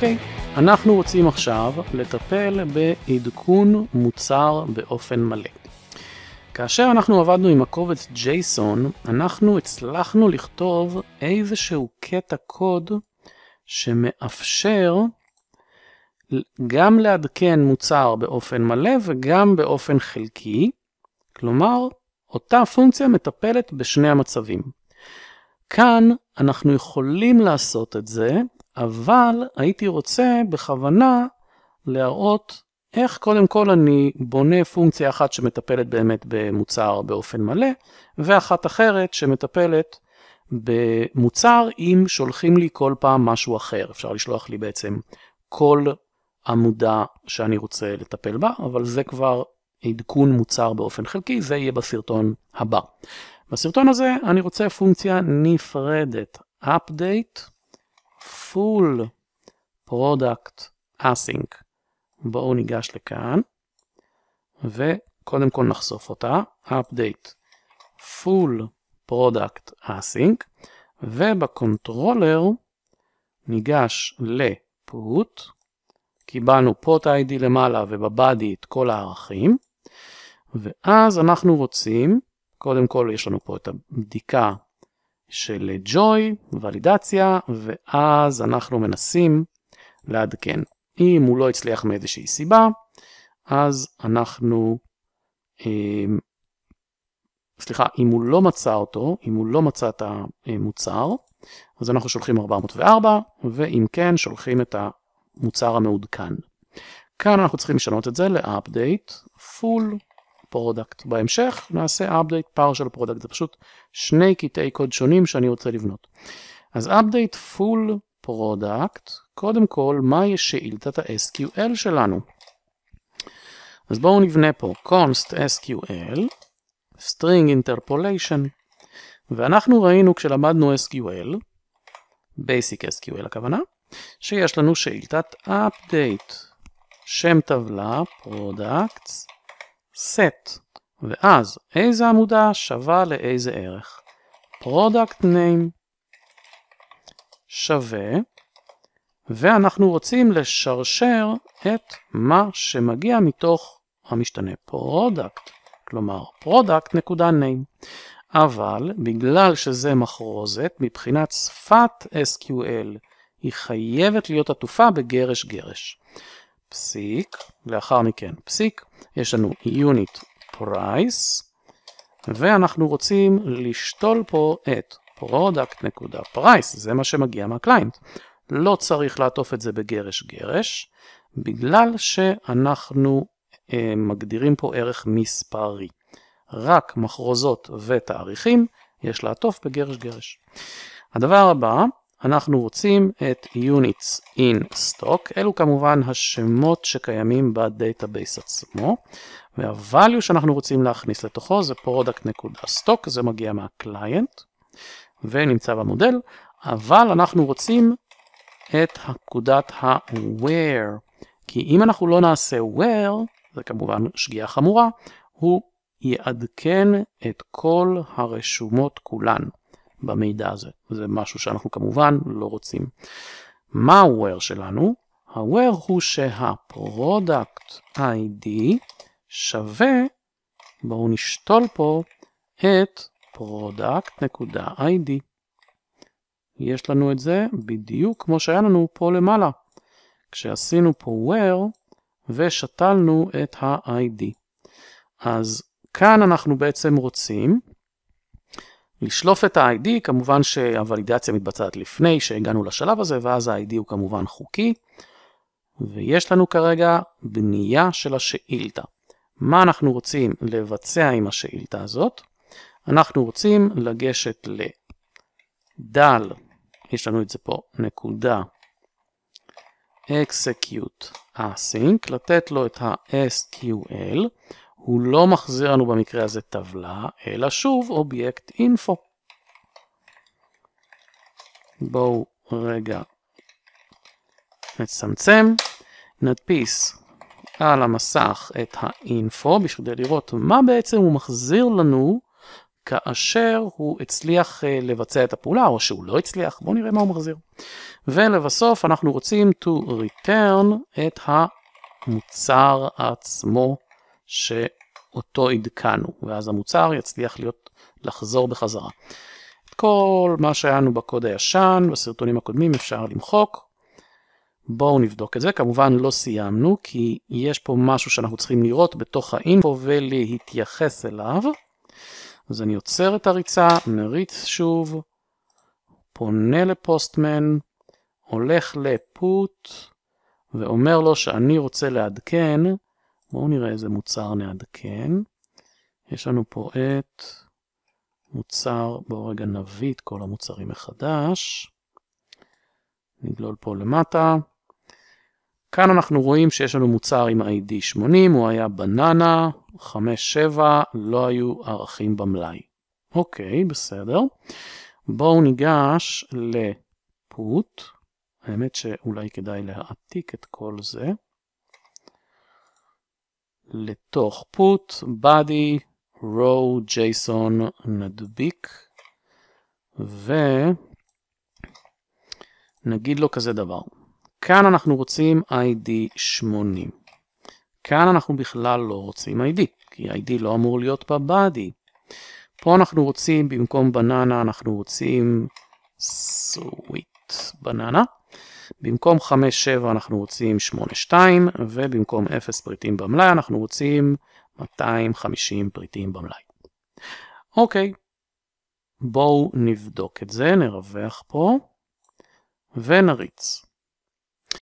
אוקיי, אנחנו רוצים עכשיו לטפל בעדכון מוצר באופן מלא. כאשר אנחנו עבדנו עם הקובץ JSON, אנחנו הצלחנו לכתוב איזשהו קטע קוד שמאפשר גם לעדכן מוצר באופן מלא וגם באופן חלקי, כלומר, אותה פונקציה מטפלת בשני המצבים. כאן אנחנו יכולים לעשות את זה אבל הייתי רוצה בכוונה להראות איך קודם כל אני בונה פונקציה אחת שמטפלת באמת במוצר באופן מלא, ואחת אחרת שמטפלת במוצר אם שולחים לי כל פעם משהו אחר. אפשר לשלוח לי בעצם כל עמודה שאני רוצה לטפל בה, אבל זה כבר עדכון מוצר באופן חלקי, זה יהיה בסרטון הבא. בסרטון הזה אני רוצה פונקציה נפרדת, update. full product async. בואו ניגש לכאן, וקודם כל נחשוף אותה, update full product async, ובקונטרולר ניגש ל-put, קיבלנו פוט ID למעלה ובבאדי את כל הערכים, ואז אנחנו רוצים, קודם כל יש לנו פה את הבדיקה של ג'וי, ולידציה, ואז אנחנו מנסים לעדכן. אם הוא לא הצליח מאיזושהי סיבה, אז אנחנו, אמ, סליחה, אם הוא לא מצא אותו, אם הוא לא מצא את המוצר, אז אנחנו שולחים 404, ואם כן, שולחים את המוצר המעודכן. כאן אנחנו צריכים לשנות את זה ל-update full פרודקט. בהמשך נעשה update partial product, זה פשוט שני קטעי קוד שונים שאני רוצה לבנות. אז update full product, קודם כל, מהי שאילתת ה-SQL שלנו? אז בואו נבנה פה const sql string interpolation ואנחנו ראינו כשלמדנו SQL, basic SQL הכוונה, שיש לנו שאילתת update, שם טבלה, products, set, ואז איזה עמודה שווה לאיזה ערך. product name שווה, ואנחנו רוצים לשרשר את מה שמגיע מתוך המשתנה product, כלומר product.name. אבל בגלל שזה מחרוזת, מבחינת שפת SQL היא חייבת להיות עטופה בגרש גרש. פסיק, לאחר מכן פסיק, יש לנו unit price, ואנחנו רוצים לשתול פה את product.price, זה מה שמגיע מהקליינט. לא צריך לעטוף את זה בגרש גרש, בגלל שאנחנו אה, מגדירים פה ערך מספרי. רק מחרוזות ותאריכים יש לעטוף בגרש גרש. הדבר הבא אנחנו רוצים את units in stock, אלו כמובן השמות שקיימים בדייטאבייס עצמו, והvalue שאנחנו רוצים להכניס לתוכו זה product.stock, זה מגיע מהקליינט, ונמצא במודל, אבל אנחנו רוצים את נקודת ה-where, כי אם אנחנו לא נעשה where, זה כמובן שגיאה חמורה, הוא יעדכן את כל הרשומות כולן. במידע הזה. זה משהו שאנחנו כמובן לא רוצים. מה ה ware שלנו? ה ware הוא שה-product ID שווה, בואו נשתול פה את product.id. יש לנו את זה בדיוק כמו שהיה לנו פה למעלה, כשעשינו פה where ושתלנו את ה-ID. אז כאן אנחנו בעצם רוצים לשלוף את ה-ID, כמובן שהוולידציה מתבצעת לפני שהגענו לשלב הזה, ואז ה-ID הוא כמובן חוקי. ויש לנו כרגע בנייה של השאילתה. מה אנחנו רוצים לבצע עם השאילתה הזאת? אנחנו רוצים לגשת לדל, יש לנו את זה פה, נקודה, execute async, לתת לו את ה-SQL, הוא לא מחזיר לנו במקרה הזה טבלה, אלא שוב אובייקט אינפו. בואו רגע נצמצם, נדפיס על המסך את האינפו בשביל לראות מה בעצם הוא מחזיר לנו כאשר הוא הצליח אה, לבצע את הפעולה או שהוא לא הצליח, בואו נראה מה הוא מחזיר. ולבסוף אנחנו רוצים to return את המוצר עצמו. שאותו עדכנו, ואז המוצר יצליח להיות, לחזור בחזרה. את כל מה שהיה לנו בקוד הישן, בסרטונים הקודמים אפשר למחוק. בואו נבדוק את זה, כמובן לא סיימנו, כי יש פה משהו שאנחנו צריכים לראות בתוך האינפו ולהתייחס אליו. אז אני עוצר את הריצה, מריץ שוב, פונה לפוסטמן, הולך לפוט, ואומר לו שאני רוצה לעדכן בואו נראה איזה מוצר נעדכן. יש לנו פה את מוצר, בואו רגע נביא את כל המוצרים מחדש. נגלול פה למטה. כאן אנחנו רואים שיש לנו מוצר עם ID 80, הוא היה בננה, 5-7, לא היו ערכים במלאי. אוקיי, בסדר. בואו ניגש לפוט. האמת שאולי כדאי להעתיק את כל זה. לתוך put body row json נדביק ונגיד לו כזה דבר. כאן אנחנו רוצים id 80. כאן אנחנו בכלל לא רוצים id, כי id לא אמור להיות בבאדי. פה אנחנו רוצים, במקום בננה, אנחנו רוצים sweet בננה. במקום 5-7 אנחנו רוצים 8-2, ובמקום 0 פריטים במלאי אנחנו רוצים 250 פריטים במלאי. אוקיי, בואו נבדוק את זה, נרווח פה, ונריץ.